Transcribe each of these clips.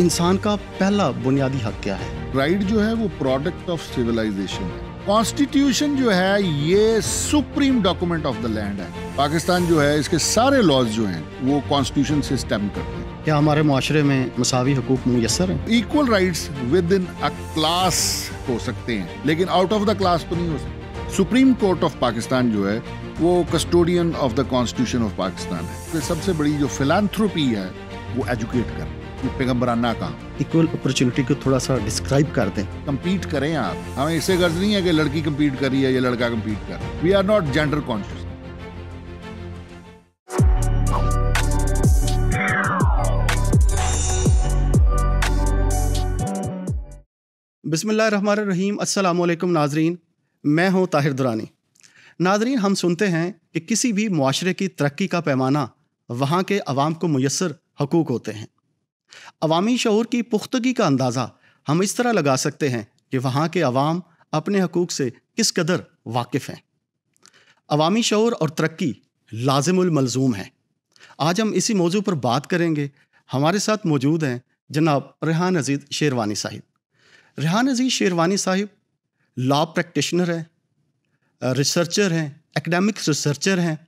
इंसान का पहला बुनियादी हक क्या है राइट जो है वो प्रोडक्ट ऑफ सिविलाइजेशन है कॉन्स्टिट्यूशन जो है ये supreme document of the land है पाकिस्तान जो है इसके सारे लॉज जो हैं वो कॉन्स्टिट्यूशन से स्टेम करते हैं क्या हमारे माशरे में मसावी हकूक मैसर हैं equal right within a class हो सकते हैं लेकिन आउट ऑफ द क्लास तो नहीं हो सकते सुप्रीम कोर्ट ऑफ पाकिस्तान जो है वो custodian of the constitution of Pakistan है सबसे बड़ी जो फिलानथ्रोपी है वो एजुकेट करना पैगम्बराना का इक्वल अपॉर्चुनिटी को थोड़ा सा डिस्क्राइब कर दें कम्पीट करें आप हमें इससे गर्ज नहीं है कि लड़की कम्पीट कर रही है या लड़का कम्पीट कर we are not gender conscious बिसमिल्ल रहीम असलकम नाजरीन मैं हूं ताहिर दुरानी नाजरीन हम सुनते हैं कि किसी भी माशरे की तरक्की का पैमाना वहां के अवाम को मैसर हकूक़ होते हैं अवामी शहूर की पुख्तगी का अंदाज़ा हम इस तरह लगा सकते हैं कि वहाँ के अवाम अपने हकूक़ से किस कदर वाकिफ़ हैं अवामी शहूर और तरक्की लाजमलमलूम है आज हम इसी मौजू पर बात करेंगे हमारे साथ मौजूद हैं जनाब रेहान अजीज़ शेरवानी साहिब रेहान अजीज़ शेरवानी साहिब लॉ प्रैक्टिशनर हैं रिसर्चर हैं एकेडमिक रिसर्चर हैं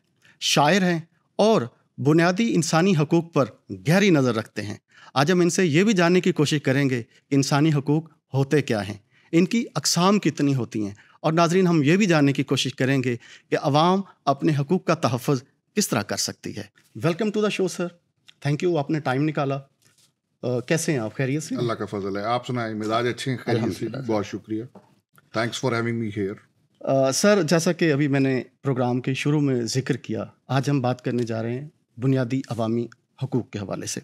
शायर हैं और बुनियादी इंसानी हकूक़ पर गहरी नज़र रखते हैं आज हम इनसे ये भी जानने की कोशिश करेंगे कि इंसानी हकूक़ होते क्या हैं इनकी अकसाम कितनी होती हैं और नाजरीन हम ये भी जानने की कोशिश करेंगे कि आवाम अपने हकूक़ का तहफ़ किस तरह कर सकती है welcome to the show sir thank you आपने टाइम निकाला Uh, कैसे हैं आप खैरियत से अल्लाह का फजल है आप सुनाए मिजाज अच्छे हैं खैरियत से बहुत शुक्रिया thanks for having me here sir जैसा कि अभी मैंने प्रोग्राम के शुरू में जिक्र किया आज हम बात करने जा रहे हैं बुनियादी अवामी हकूक़ के हवाले से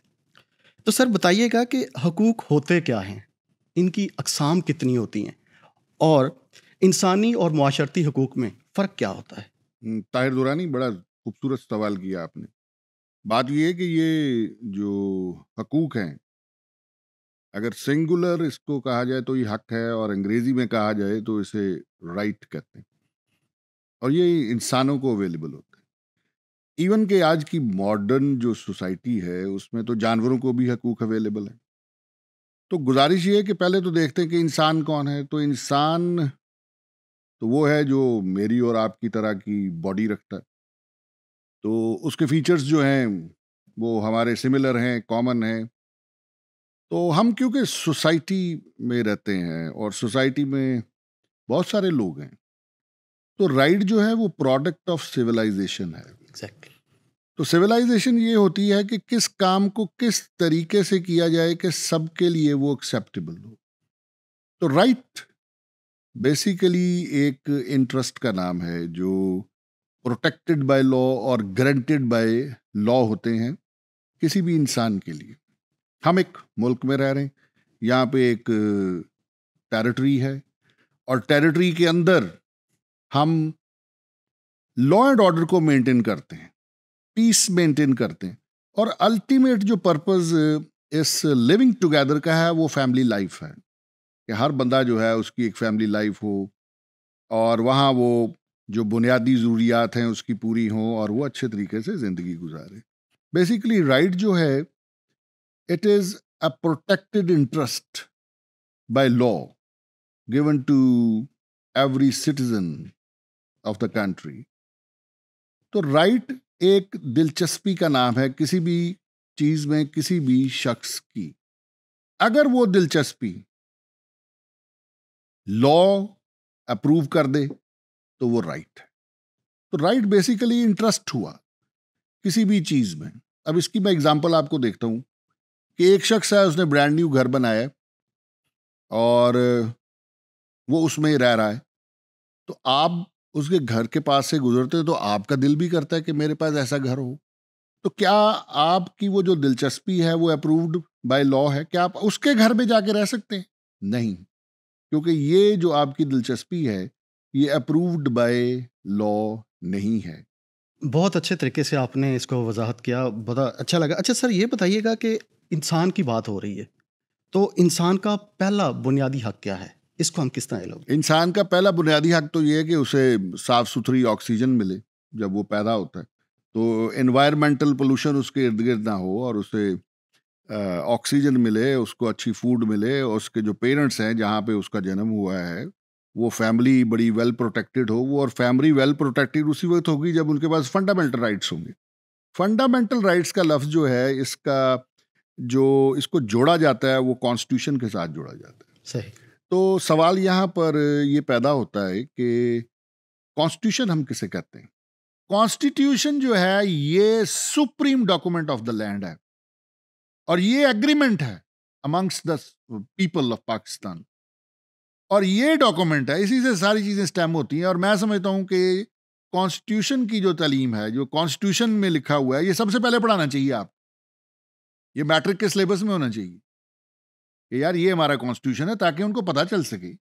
तो सर बताइएगा कि हकूक़ होते क्या हैं इनकी अकसाम कितनी होती हैं और इंसानी और माशरती हकूक़ में फ़र्क क्या होता है हम्म, ताहिर दुरानी बड़ा खूबसूरत सवाल किया आपने बात यह है कि ये जो हकूक़ हैं अगर सिंगुलर इसको कहा जाए तो ये हक है और अंग्रेज़ी में कहा जाए तो इसे राइट कहते हैं और ये इंसानों को अवेलेबल होता है इवन के आज की मॉडर्न जो सोसाइटी है उसमें तो जानवरों को भी हकूक अवेलेबल है तो गुजारिश ये है कि पहले तो देखते हैं कि इंसान कौन है तो इंसान तो वो है जो मेरी और आपकी तरह की बॉडी रखता है तो उसके फीचर्स जो हैं वो हमारे सिमिलर हैं कॉमन हैं तो हम क्योंकि सोसाइटी में रहते हैं और सोसाइटी में बहुत सारे लोग हैं तो राइड जो है वो प्रोडक्ट ऑफ सिविलाइजेशन है एग्जैक्टली तो सिविलाइजेशन ये होती है कि किस काम को किस तरीके से किया जाए कि सबके लिए वो एक्सेप्टेबल हो तो राइट बेसिकली एक इंटरेस्ट का नाम है जो प्रोटेक्टेड बाय लॉ और ग्रंटेड बाय लॉ होते हैं किसी भी इंसान के लिए हम एक मुल्क में रह रहे हैं यहाँ पे एक टेरिटरी है और टेरिटरी के अंदर हम लॉ एंड ऑर्डर को मेंटेन करते हैं पीस मेंटेन करते हैं और अल्टीमेट जो पर्पस इस लिविंग टुगेदर का है वो फैमिली लाइफ है कि हर बंदा जो है उसकी एक फैमिली लाइफ हो और वहाँ वो जो बुनियादी ज़रूरियात हैं उसकी पूरी हों और वो अच्छे तरीके से ज़िंदगी गुजारे बेसिकली राइट जो है it is a protected interest by law given to every citizen of the country तो राइट एक दिलचस्पी का नाम है किसी भी चीज में किसी भी शख्स की अगर वो दिलचस्पी लॉ अप्रूव कर दे तो वो राइट है तो राइट बेसिकली इंटरेस्ट हुआ किसी भी चीज में अब इसकी मैं एग्जांपल आपको देखता हूं कि एक शख्स है उसने ब्रांड न्यू घर बनाया और वो उसमें रह रहा है तो आप उसके घर के पास से गुजरते हैं तो आपका दिल भी करता है कि मेरे पास ऐसा घर हो तो क्या आपकी वो जो दिलचस्पी है वो अप्रूव्ड बाय लॉ है क्या आप उसके घर में जाके रह सकते हैं नहीं क्योंकि ये जो आपकी दिलचस्पी है ये अप्रूव्ड बाय लॉ नहीं है बहुत अच्छे तरीके से आपने इसको वजाहत किया बहुत अच्छा लगा अच्छा सर ये बताइएगा कि इंसान की बात हो रही है तो इंसान का पहला बुनियादी हक क्या है इसको हम किस तरह लोग इंसान का पहला बुनियादी हक तो ये है कि उसे साफ सुथरी ऑक्सीजन मिले जब वो पैदा होता है तो इन्वायरमेंटल पोल्यूशन उसके इर्द गिर्द ना हो और उसे ऑक्सीजन मिले उसको अच्छी फूड मिले और उसके जो पेरेंट्स हैं जहाँ पे उसका जन्म हुआ है वो फैमिली बड़ी वेल प्रोटेक्टेड हो वो और फैमिली वेल प्रोटेक्टेड उसी वक्त होगी जब उनके पास फंडामेंटल राइट्स होंगे फंडामेंटल राइट्स का लफ्ज़ जो है इसका जो इसको जोड़ा जाता है वो कॉन्स्टिट्यूशन के साथ जोड़ा जाता है सही तो सवाल यहाँ पर ये पैदा होता है कि कॉन्स्टिट्यूशन हम किसे कहते हैं कॉन्स्टिट्यूशन जो है ये supreme document of the land है और ये एग्रीमेंट है amongst the people of Pakistan और ये डॉक्यूमेंट है इसी से सारी चीज़ें स्टैम होती हैं और मैं समझता हूँ कि कॉन्स्टिट्यूशन की जो तलीम है जो कॉन्स्टिट्यूशन में लिखा हुआ है ये सबसे पहले पढ़ाना चाहिए आप ये मैट्रिक के सिलेबस में होना चाहिए कि यार ये हमारा कॉन्स्टिट्यूशन है ताकि उनको पता चल सके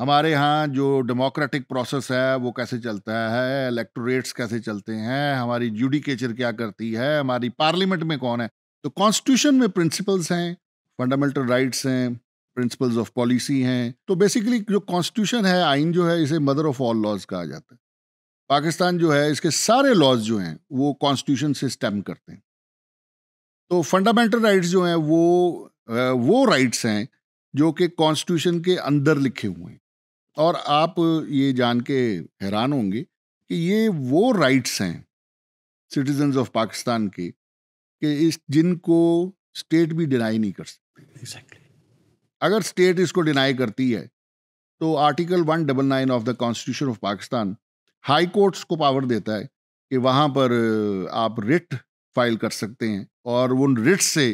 हमारे यहाँ जो डेमोक्रेटिक प्रोसेस है वो कैसे चलता है इलेक्टोरेट्स कैसे चलते हैं हमारी जुडिकेचर क्या करती है हमारी पार्लियामेंट में कौन है तो कॉन्स्टिट्यूशन में प्रिंसिपल्स हैं फंडामेंटल राइट्स हैं प्रिंसिपल्स ऑफ पॉलिसी हैं तो बेसिकली जो कॉन्स्टिट्यूशन है आइन जो है इसे मदर ऑफ ऑल लॉज कहा जाता है पाकिस्तान जो है इसके सारे लॉज जो हैं वो कॉन्स्टिट्यूशन से स्टेम करते हैं तो फंडामेंटल राइट्स जो हैं वो वो राइट्स हैं जो कि कॉन्स्टिट्यूशन के अंदर लिखे हुए हैं और आप ये जान के हैरान होंगे कि ये वो राइट्स हैं सिटीजन ऑफ पाकिस्तान के कि इस जिनको स्टेट भी डिनाई नहीं कर सकती exactly. अगर स्टेट इसको डिनाई करती है तो article one double nine of the constitution of Pakistan high courts को पावर देता है कि वहाँ पर आप रिट फाइल कर सकते हैं और उन रिट से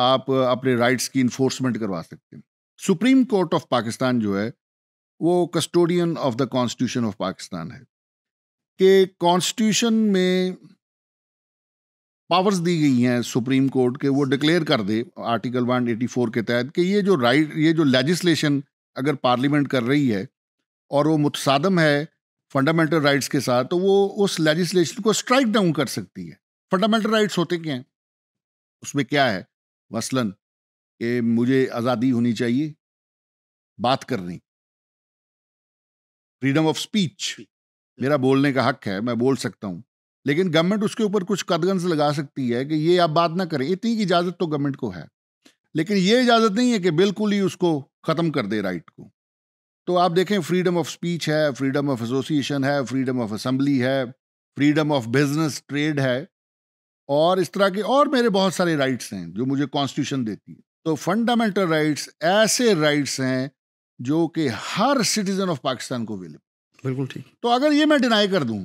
आप अपने राइट्स की इन्फोर्समेंट करवा सकते हैं सुप्रीम कोर्ट ऑफ पाकिस्तान जो है वो custodian of the constitution of Pakistan है कि कॉन्स्टिट्यूशन में पावर्स दी गई हैं सुप्रीम कोर्ट के वो डिक्लेयर कर दे आर्टिकल 184 के तहत कि ये जो राइट ये जो लेजिस्लेशन अगर पार्लियामेंट कर रही है और वो मुतसादम है फंडामेंटल राइट्स के साथ तो वो उस लेजिस्लेशन को स्ट्राइक डाउन कर सकती है फंडामेंटल राइट्स होते क्या हैं उसमें क्या है मसलन कि मुझे आज़ादी होनी चाहिए बात करनी फ्रीडम ऑफ स्पीच मेरा बोलने का हक है मैं बोल सकता हूँ लेकिन गवर्नमेंट उसके ऊपर कुछ कदगंज लगा सकती है कि ये आप बात ना करें इतनी की इजाज़त तो गवर्नमेंट को है लेकिन ये इजाज़त नहीं है कि बिल्कुल ही उसको ख़त्म कर दे राइट को तो आप देखें फ्रीडम ऑफ स्पीच है फ्रीडम ऑफ एसोसिएशन है फ्रीडम ऑफ असम्बली है फ्रीडम ऑफ बिजनेस ट्रेड है और इस तरह के और मेरे बहुत सारे राइट्स हैं जो मुझे कॉन्स्टिट्यूशन देती है तो फंडामेंटल राइट्स ऐसे राइट्स हैं जो कि हर सिटीजन ऑफ पाकिस्तान को अवेलेबल बिल्कुल ठीक तो अगर ये मैं डिनाई कर दूं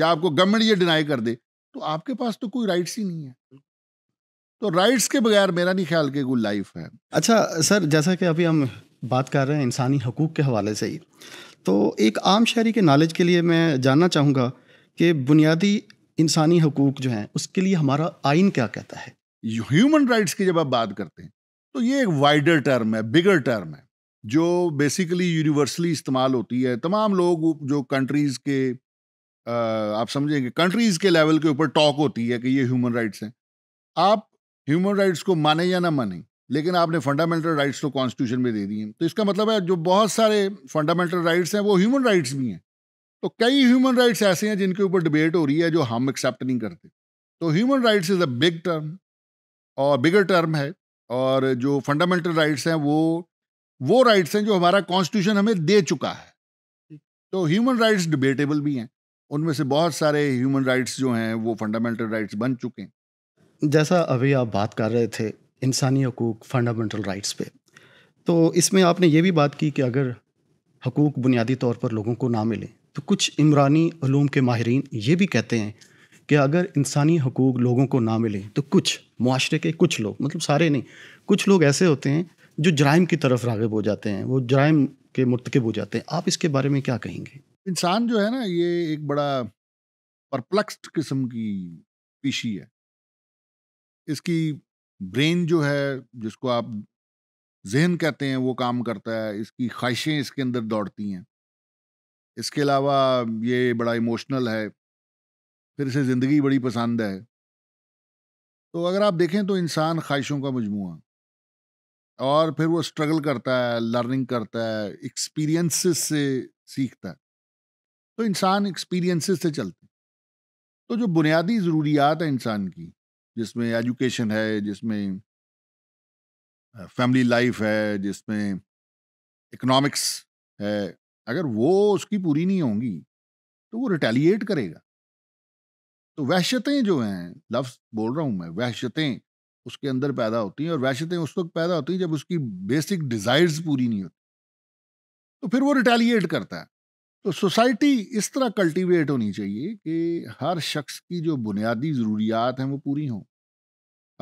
या आपको गवर्नमेंट ये डिनाई कर दे तो आपके पास तो कोई राइट्स ही नहीं है तो राइट्स के बगैर मेरा नहीं ख्याल के कोई लाइफ है अच्छा सर जैसा कि अभी हम बात कर रहे हैं इंसानी हकूक़ के हवाले से ही तो एक आम शहरी के नॉलेज के लिए मैं जानना चाहूँगा कि बुनियादी इंसानी हकूक जो हैं उसके लिए हमारा आइन क्या कहता है ह्यूमन राइट्स की जब आप बात करते हैं तो ये एक वाइडर टर्म है बिगर टर्म है जो बेसिकली यूनिवर्सली इस्तेमाल होती है तमाम लोग जो कंट्रीज़ के आप समझेंगे कंट्रीज़ के लेवल के ऊपर टॉक होती है कि ये ह्यूमन राइट्स हैं आप ह्यूमन राइट्स को माने या ना माने लेकिन आपने फंडामेंटल राइट्स तो कॉन्स्टिट्यूशन में दे दिए तो इसका मतलब है जो बहुत सारे फंडामेंटल राइट्स हैं वो ह्यूमन राइट्स भी हैं तो कई ह्यूमन राइट्स ऐसे हैं जिनके ऊपर डिबेट हो रही है जो हम एक्सेप्ट नहीं करते तो human rights is a big term और बिगर टर्म है और जो फंडामेंटल राइट्स हैं वो वो राइट्स हैं जो हमारा कॉन्स्टिट्यूशन हमें दे चुका है तो ह्यूमन राइट्स डिबेटेबल भी हैं उनमें से बहुत सारे ह्यूमन राइट्स जो हैं वो फंडामेंटल राइट्स बन चुके हैं जैसा अभी आप बात कर रहे थे इंसानी हकूक फंडामेंटल राइट्स पे तो इसमें आपने ये भी बात की कि अगर हकूक बुनियादी तौर पर लोगों को ना मिलें तो कुछ इमरानी अलूम के माहरीन ये भी कहते हैं कि अगर इंसानी हकूक़ लोगों को ना मिले तो कुछ माशरे के कुछ लोग मतलब सारे नहीं कुछ लोग ऐसे होते हैं जो जराइम की तरफ रागब हो जाते हैं वो जराइम के मरतकब हो जाते हैं आप इसके बारे में क्या कहेंगे इंसान जो है ना ये एक बड़ा परप्लक्स्ड किस्म की पीशी है इसकी ब्रेन जो है जिसको आप जहन कहते हैं वो काम करता है इसकी ख्वाहिशें इसके अंदर दौड़ती हैं इसके अलावा ये बड़ा इमोशनल है फिर इसे ज़िंदगी बड़ी पसंद है तो अगर आप देखें तो इंसान ख्वाहिशों का मजमू और फिर वो स्ट्रगल करता है लर्निंग करता है एक्सपीरियंसेस से सीखता है तो इंसान एक्सपीरियंसेस से चलते तो जो बुनियादी ज़रूरियात है इंसान की जिसमें एजुकेशन है जिसमें फैमिली लाइफ है जिसमें इकोनॉमिक्स है अगर वो उसकी पूरी नहीं होंगी तो वो रिटेलिएट करेगा तो वहशतें जो हैं लफ्ज बोल रहा हूं मैं वहशतें उसके अंदर पैदा होती हैं और वहशतें उस वक्त पैदा होती हैं जब उसकी बेसिक डिजायर्स पूरी नहीं होती तो फिर वो रिटेलिएट करता है तो सोसाइटी इस तरह कल्टीवेट होनी चाहिए कि हर शख्स की जो बुनियादी ज़रूरियात हैं वो पूरी हों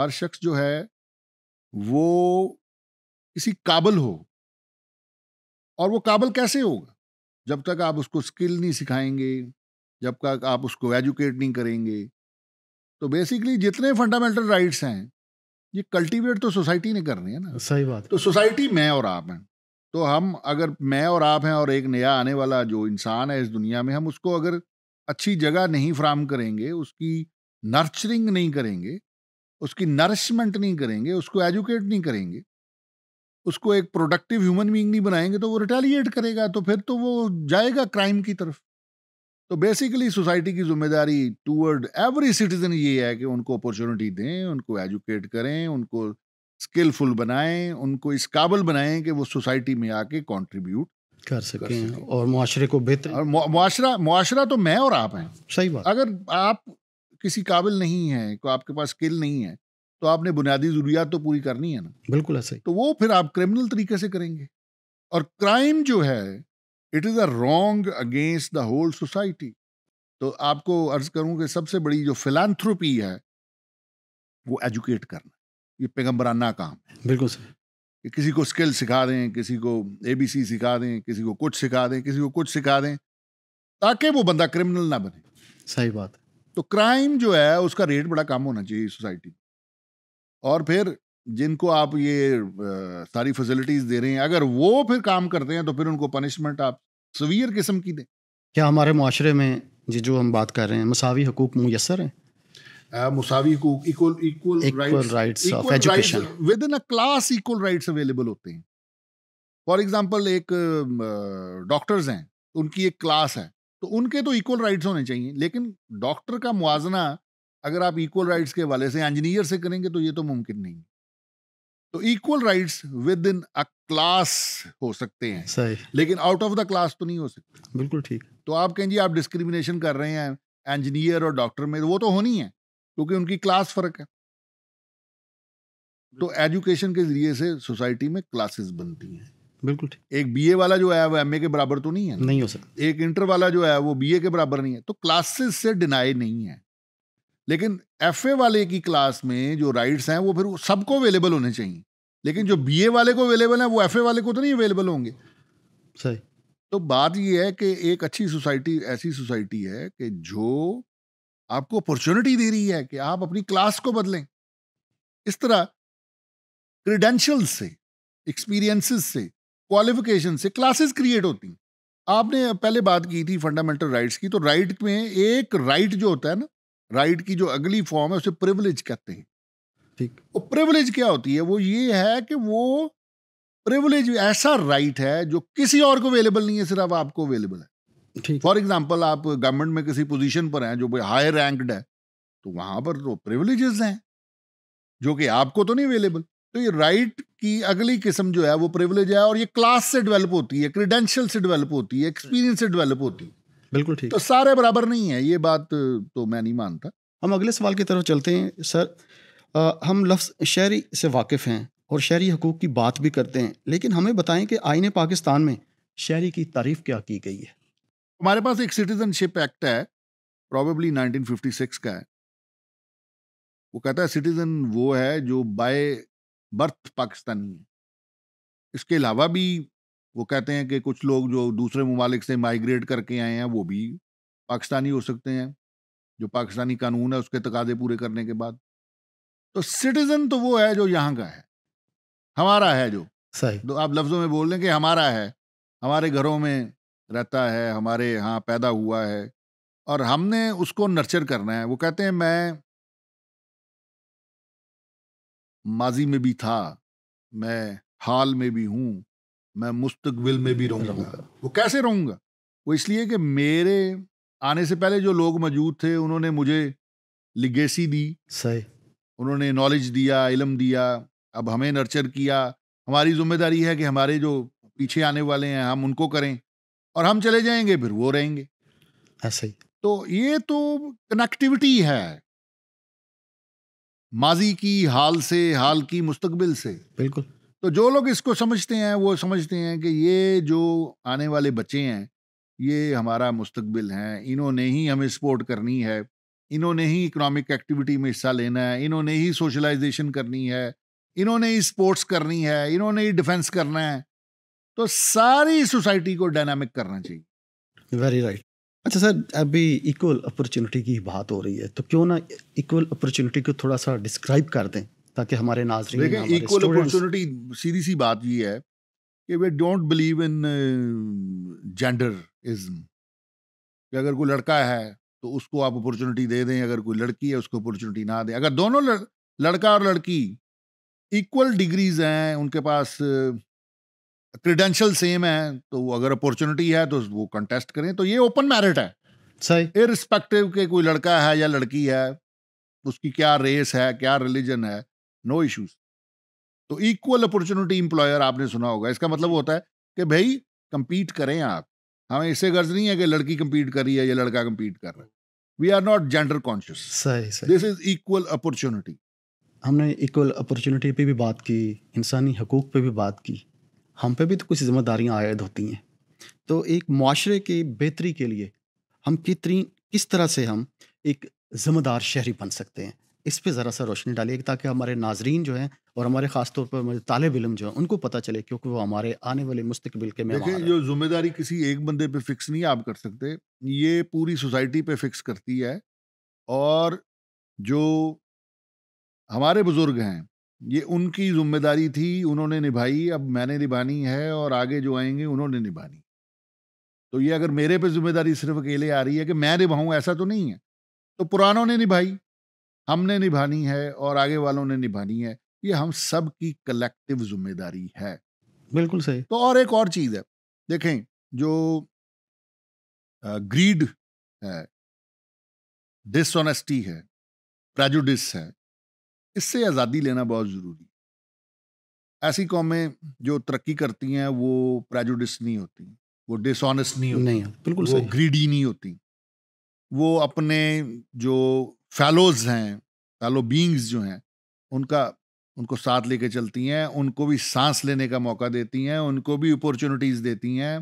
हर शख्स जो है वो किसी काबल हो और वो काबल कैसे होगा जब तक आप उसको स्किल नहीं सिखाएंगे जब तक आप उसको एजुकेट नहीं करेंगे तो बेसिकली जितने फंडामेंटल राइट्स हैं ये कल्टीवेट तो सोसाइटी ने करनी है ना सही बात तो सोसाइटी मैं और आप हैं तो हम अगर मैं और आप हैं और एक नया आने वाला जो इंसान है इस दुनिया में हम उसको अगर अच्छी जगह नहीं फ्राहम करेंगे उसकी नर्चरिंग नहीं करेंगे उसकी नरिशमेंट नहीं करेंगे उसको एजुकेट नहीं करेंगे उसको एक प्रोडक्टिव ह्यूमन बींग नहीं बनाएंगे तो वो रिटेलिएट करेगा तो फिर तो वो जाएगा क्राइम की तरफ तो बेसिकली सोसाइटी की जिम्मेदारी टूवर्ड एवरी सिटीजन ये है कि उनको अपॉर्चुनिटी दें उनको एजुकेट करें उनको स्किलफुल बनाएं उनको इस काबल बनाएं कि वो सोसाइटी में आके कंट्रीब्यूट कर सकें और माशरे को बेहतर और माशरा माशरा तो मैं और आप हैं सही बात अगर आप किसी काबिल नहीं हैं को आपके पास स्किल नहीं है तो आपने बुनियादी जरूरियात तो पूरी करनी है ना बिल्कुल ऐसे तो वो फिर आप क्रिमिनल तरीके से करेंगे और क्राइम जो है it is a wrong against the whole society तो आपको अर्ज करूँ कि सबसे बड़ी जो फिलानथ्रोपी है वो एजुकेट करना ये पैगम्बराना काम है बिल्कुल सर कि किसी को स्किल सिखा दें किसी को ए बी सी सिखा दें किसी को कुछ सिखा दें किसी को कुछ सिखा दें ताकि वो बंदा क्रिमिनल ना बने सही बात है तो क्राइम जो है उसका रेट बड़ा कम होना चाहिए सोसाइटी और फिर जिनको आप ये सारी फैसिलिटीज दे रहे हैं अगर वो फिर काम करते हैं तो फिर उनको पनिशमेंट आप सवियर किस्म की दें क्या हमारे माशरे में जी जो हम बात कर रहे हैं मसावी हकूक मुयसर हैं हकूक equal equal rights of education within a class equal rights available होते हैं फॉर एग्जांपल एक डॉक्टर्स हैं उनकी एक क्लास है तो उनके तो इक्वल राइट्स होने चाहिए लेकिन डॉक्टर का मुआजना अगर आप इक्वल राइट्स के वाले से इंजीनियर से करेंगे तो ये तो मुमकिन नहीं तो equal rights within a class हो सकते हैं सही लेकिन आउट ऑफ द क्लास तो नहीं हो सकते बिल्कुल ठीक तो आप कहें जी आप डिस्क्रिमिनेशन कर रहे हैं इंजीनियर और डॉक्टर में वो तो होनी है क्योंकि उनकी क्लास फर्क है तो एजुकेशन के जरिए से सोसाइटी में क्लासेस बनती हैं बिल्कुल एक बीए वाला जो है वो एमए के बराबर तो नहीं है नहीं हो सकता एक इंटर वाला जो है वो बीए के बराबर नहीं है तो क्लासेस से डिनाई नहीं है लेकिन एफ वाले की क्लास में जो राइट्स हैं वो फिर सबको अवेलेबल होने चाहिए लेकिन जो बी वाले को अवेलेबल है वो एफ वाले को तो नहीं अवेलेबल होंगे सही तो बात ये है कि एक अच्छी सोसाइटी ऐसी सोसाइटी है कि जो आपको अपॉर्चुनिटी दे रही है कि आप अपनी क्लास को बदलें इस तरह क्रीडेंशल से एक्सपीरियंसेस से क्वालिफिकेशन से क्लासेस क्रिएट होती आपने पहले बात की थी फंडामेंटल राइट्स की तो राइट में एक राइट जो होता है ना राइट की जो अगली फॉर्म है उसे प्रिवलेज कहते हैं ठीक वो प्रिविलेज क्या होती है वो ये है कि वो प्रिविलेज ऐसा राइट है जो किसी और को अवेलेबल नहीं है सिर्फ आपको अवेलेबल है फॉर एग्जाम्पल आप गवर्नमेंट में किसी पोजिशन पर हैं जो हाई रैंकड है तो वहां पर तो प्रिवलेजेस हैं जो कि आपको तो नहीं अवेलेबल तो ये राइट की अगली किस्म जो है वो प्रिविलेज है और ये क्लास से डेवलप होती है क्रीडेंशियल से डेवलप होती है एक्सपीरियंस से डेवलप होती है बिल्कुल ठीक तो सारे बराबर नहीं है ये बात तो मैं नहीं मानता हम अगले सवाल की तरफ चलते हैं सर आ, हम लफ्ज़ शहरी से वाकिफ़ हैं और शहरी हकूक़ की बात भी करते हैं लेकिन हमें बताएं कि आईने पाकिस्तान में शहरी की तारीफ क्या की गई है हमारे पास एक सिटीजनशिप एक्ट है प्रॉबेबली 1956 का है वो कहता है सिटीजन वो है जो बाय बर्थ पाकिस्तानी है इसके अलावा भी वो कहते हैं कि कुछ लोग जो दूसरे ममालिक से माइग्रेट करके आए हैं वो भी पाकिस्तानी हो सकते हैं जो पाकिस्तानी कानून है उसके तकाजे पूरे करने के बाद तो सिटीजन तो वो है जो यहाँ का है हमारा है जो सही तो आप लफ्जों में बोल रहे कि हमारा है हमारे घरों में रहता है हमारे यहाँ पैदा हुआ है और हमने उसको नर्चर करना है वो कहते हैं मैं माजी में भी था मैं हाल में भी हूँ मैं मुस्तकबिल में भी रहूँगा वो कैसे रहूँगा वो इसलिए कि मेरे आने से पहले जो लोग मौजूद थे उन्होंने मुझे लिगेसी दी सही उन्होंने नॉलेज दिया इलम दिया अब हमें नर्चर किया हमारी जिम्मेदारी है कि हमारे जो पीछे आने वाले हैं हम उनको करें और हम चले जाएंगे फिर वो रहेंगे ऐसे हाँ, ही तो ये तो कनेक्टिविटी है माजी की हाल से हाल की मुस्तकबिल से बिल्कुल तो जो लोग इसको समझते हैं वो समझते हैं कि ये जो आने वाले बच्चे हैं ये हमारा मुस्तबिल हैं इन्होंने ही हमें सपोर्ट करनी है इन्होंने ही इकोनॉमिक एक्टिविटी में हिस्सा लेना है इन्होंने ही सोशलाइजेशन करनी है इन्होंने ही स्पोर्ट्स करनी है इन्होंने ही डिफेंस करना है तो सारी सोसाइटी को डायनामिक करना चाहिए वेरी राइट right. अच्छा सर अभी इक्वल अपॉर्चुनिटी की बात हो रही है तो क्यों ना इक्वल अपॉर्चुनिटी को थोड़ा सा डिस्क्राइब कर दें ताकि हमारे नाजरी देखें इक्वल अपॉर्चुनिटी सीधी सी बात ये है कि we don't believe in genderism कि अगर कोई लड़का है तो उसको आप अपॉर्चुनिटी दे दें अगर कोई लड़की है उसको अपॉर्चुनिटी ना दें अगर दोनों लड़, लड़का और लड़की इक्वल डिग्रीज हैं उनके पास क्रीडेंशियल सेम है तो अगर अपॉर्चुनिटी है तो वो कंटेस्ट करें तो ये ओपन मैरिट है सही इरिस्पेक्टिव के कोई लड़का है या लड़की है उसकी क्या रेस है क्या रिलीजन है नो इश्यूज तो इक्वल अपॉर्चुनिटी इंप्लॉयर आपने सुना होगा इसका मतलब होता है कि भाई कंपीट करें आप हमें इससे गर्ज नहीं है कि लड़की कंपीट कर रही है या लड़का कंपीट कर रहा है we are not gender conscious सही सही दिस इज इक्वल अपॉर्चुनिटी हमने इक्वल अपॉर्चुनिटी पे भी बात की इंसानी हकूक़ पे भी बात की हम पे भी तो कुछ जिम्मेदारियाँ आयद होती हैं तो एक माशरे की बेहतरी के लिए हम कितनी किस तरह से हम एक ज़िम्मेदार शहरी बन सकते हैं इस पर ज़रा सा रोशनी डालिए ताकि हमारे नाजरीन जो हैं और हमारे ख़ास तौर पर तालब इलम जो है उनको पता चले क्योंकि वो हमारे आने वाले मुस्तबिल के में जो जिम्मेदारी किसी एक बंदे पे फिक्स नहीं आप कर सकते ये पूरी सोसाइटी पे फिक्स करती है और जो हमारे बुज़ुर्ग हैं ये उनकी जिम्मेदारी थी उन्होंने निभाई अब मैंने निभानी है और आगे जो आएंगे उन्होंने निभानी तो ये अगर मेरे पे जिम्मेदारी सिर्फ अकेले आ रही है कि मैं निभाऊँ ऐसा तो नहीं है तो पुरानों ने निभाई हमने निभानी है और आगे वालों ने निभानी है ये हम सब की कलेक्टिव जिम्मेदारी है बिल्कुल सही तो और एक और चीज है देखें जो ग्रीड है डिसऑनेस्टी है प्रेजुडिस है इससे आज़ादी लेना बहुत ज़रूरी है ऐसी कौमें जो तरक्की करती हैं वो प्रेजुडिस नहीं होती वो डिसऑनेस्ट नहीं होती नहीं बिल्कुल वो ग्रीडी नहीं होती वो अपने जो फैलोज हैं फैलो बींग्स जो हैं उनका उनको साथ लेके चलती हैं उनको भी सांस लेने का मौका देती हैं उनको भी अपॉर्चुनिटीज देती हैं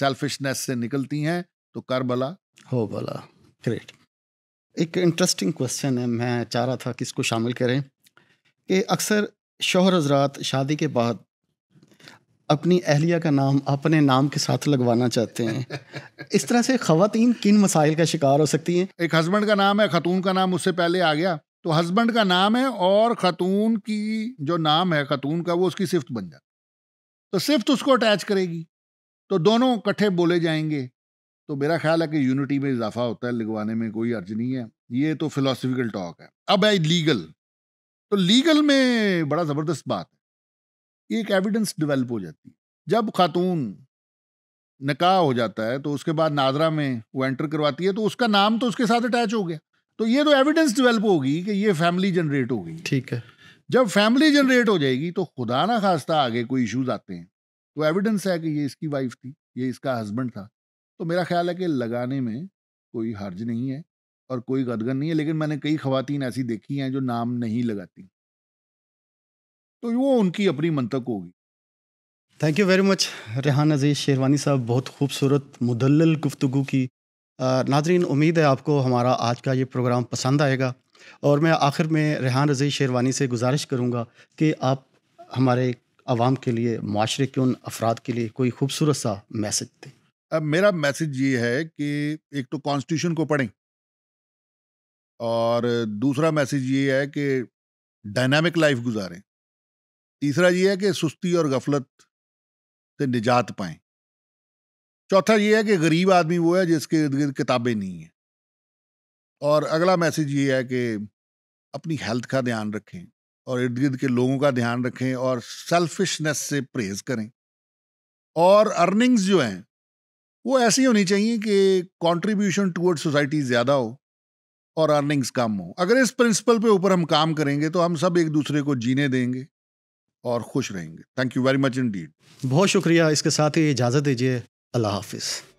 सेल्फिशनेस से निकलती हैं तो कर भला हो भला ग्रेट एक इंटरेस्टिंग क्वेश्चन है मैं चाह रहा था कि इसको शामिल करें कि अक्सर शोहर हजरात शादी के बाद अपनी अहलिया का नाम अपने नाम के साथ लगवाना चाहते हैं इस तरह से खातन किन मसाइल का शिकार हो सकती हैं एक हस्बैंड का नाम है खतून का नाम उससे पहले आ गया तो हस्बैंड का नाम है और खतून की जो नाम है खतून का वो उसकी सिफ्त बन जाती तो सिफ्त उसको अटैच करेगी तो दोनों इकट्ठे बोले जाएंगे तो मेरा ख्याल है कि यूनिटी में इजाफा होता है लगवाने में कोई अर्ज नहीं है ये तो फिलोसफिकल टॉक है अब है लीगल तो लीगल में बड़ा ज़बरदस्त बात है एक एविडेंस डेवलप हो जाती है जब खातून निकाह हो जाता है तो उसके बाद नादरा में वो एंटर करवाती है तो उसका नाम तो उसके साथ अटैच हो गया तो ये तो एविडेंस डेवलप होगी कि ये फैमिली जनरेट हो गई ठीक है जब फैमिली जनरेट हो जाएगी तो खुदा ना खास्ता आगे कोई इश्यूज आते हैं तो एविडेंस है कि ये इसकी वाइफ थी ये इसका हस्बैंड था तो मेरा ख्याल है कि लगाने में कोई हर्ज नहीं है और कोई गदगन नहीं है लेकिन मैंने कई खातन ऐसी देखी हैं जो नाम नहीं लगाती तो वो उनकी अपनी मंतक होगी thank you very much Rehan Aziz Sherwani Sahab बहुत खूबसूरत मुदल गुफ्तु की नाजरीन उम्मीद है आपको हमारा आज का ये प्रोग्राम पसंद आएगा और मैं आखिर में रेहान रजीज़ शेरवानी से गुजारिश करूँगा कि आप हमारे आवाम के लिए माशरे के उन अफराद के लिए कोई खूबसूरत सा मैसेज दें अब मेरा मैसेज ये है कि एक तो कॉन्स्टिट्यूशन को पढ़ें और दूसरा मैसेज ये है कि डायनामिक लाइफ गुजारें तीसरा ये है कि सुस्ती और गफलत से निजात पाएं चौथा ये है कि गरीब आदमी वो है जिसके इर्द गिर्द किताबें नहीं हैं और अगला मैसेज ये है कि अपनी हेल्थ का ध्यान रखें और इर्द गिर्द के लोगों का ध्यान रखें और सेल्फिशनेस से परहेज करें और अर्निंग्स जो हैं वो ऐसी होनी चाहिए कि कंट्रीब्यूशन टूवर्ड सोसाइटी ज़्यादा हो और अर्निंग्स कम हो अगर इस प्रिंसिपल पे ऊपर हम काम करेंगे तो हम सब एक दूसरे को जीने देंगे और खुश रहेंगे थैंक यू वेरी मच इन बहुत शुक्रिया इसके साथ ही इजाज़त दीजिए अल्लाह हाफिज़